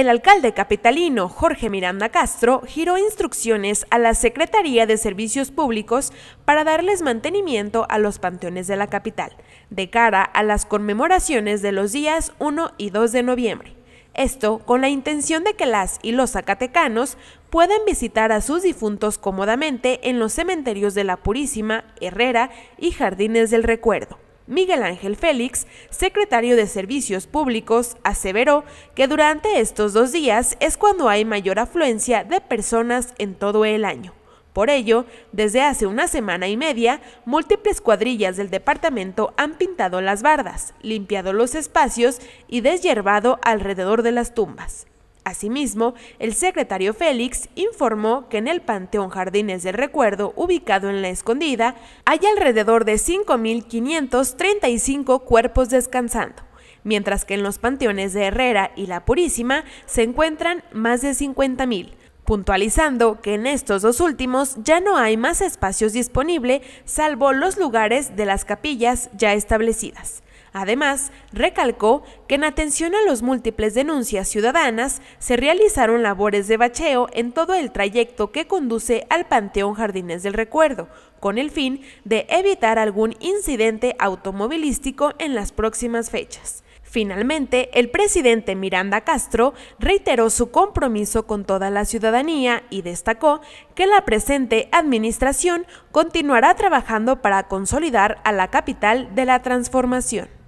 El alcalde capitalino Jorge Miranda Castro giró instrucciones a la Secretaría de Servicios Públicos para darles mantenimiento a los panteones de la capital, de cara a las conmemoraciones de los días 1 y 2 de noviembre. Esto con la intención de que las y los zacatecanos puedan visitar a sus difuntos cómodamente en los cementerios de la Purísima, Herrera y Jardines del Recuerdo. Miguel Ángel Félix, secretario de Servicios Públicos, aseveró que durante estos dos días es cuando hay mayor afluencia de personas en todo el año. Por ello, desde hace una semana y media, múltiples cuadrillas del departamento han pintado las bardas, limpiado los espacios y deshiervado alrededor de las tumbas. Asimismo, el secretario Félix informó que en el Panteón Jardines del Recuerdo, ubicado en la escondida, hay alrededor de 5.535 cuerpos descansando, mientras que en los panteones de Herrera y La Purísima se encuentran más de 50.000, puntualizando que en estos dos últimos ya no hay más espacios disponibles salvo los lugares de las capillas ya establecidas. Además, recalcó que en atención a los múltiples denuncias ciudadanas, se realizaron labores de bacheo en todo el trayecto que conduce al Panteón Jardines del Recuerdo, con el fin de evitar algún incidente automovilístico en las próximas fechas. Finalmente, el presidente Miranda Castro reiteró su compromiso con toda la ciudadanía y destacó que la presente administración continuará trabajando para consolidar a la capital de la transformación.